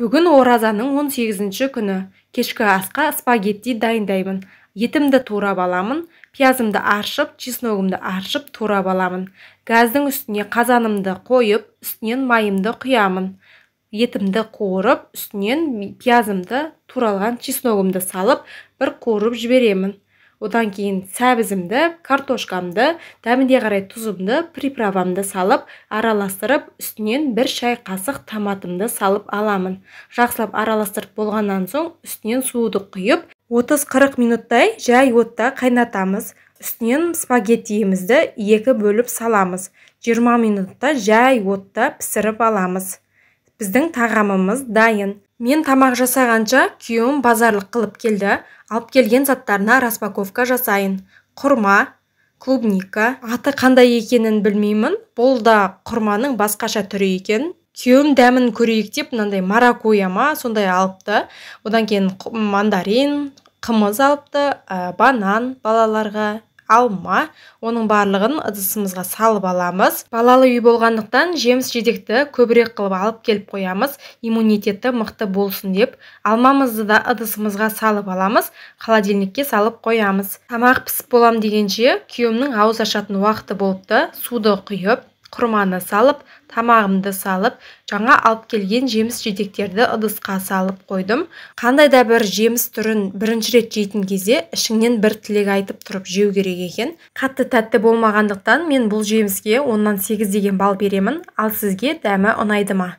бүгін оразаның 18-ші күні кешкі асқа спагетти дайындаймын етімді турап аламын пиязымды аршып чесногымды аршып турап аламын газдың үстіне қазанымды қойып үстінен майымды құямын етімді қорып үстінен пиязымды туралған чесногымды салып бір қорып жіберемін одан кейін сәбізімді картошкамды дәміне қарай тұзымды приправамды салып араластырып үстінен бір шай қасық томатымды салып аламын жақсылап араластырып болғаннан соң үстінен суды құйып 30-40 минуттай жай отта қайнатамыз үстінен спагеттиімізді екі бөліп саламыз 20 минутта жай отта пісіріп аламыз біздің тағамымыз дайын мен тамақ жасағанша күйеуім базарлық қылып келді алып келген заттарына распаковка жасайын құрма клубника аты қандай екенін білмеймін бұл да құрманың басқаша түрі екен күйеуім дәмін көрейік деп мынандай маракуя ма сондай алыпты одан кейін мандарин қымыз алыпты банан балаларға алма оның барлығын ыдысымызға салып аламыз балалы үй болғандықтан жеміс жидекті көбірек қылып алып келіп қоямыз иммунитеті мықты болсын деп алмамызды да ыдысымызға салып аламыз холодильникке салып қоямыз тамақ пісіп болам дегенше күйеуімнің ауыз ашатын уақыты болыпты суды құйып құрманы салып тамағымды салып жаңа алып келген жеміс жетектерді ыдысқа салып қойдым қандай да бір жеміс түрін бірінші рет жейтін кезде ішіңнен бір тілек айтып тұрып жеу керек екен қатты тәтті болмағандықтан мен бұл жеміске оннан сегіз деген бал беремін ал сізге дәмі ұнайды ма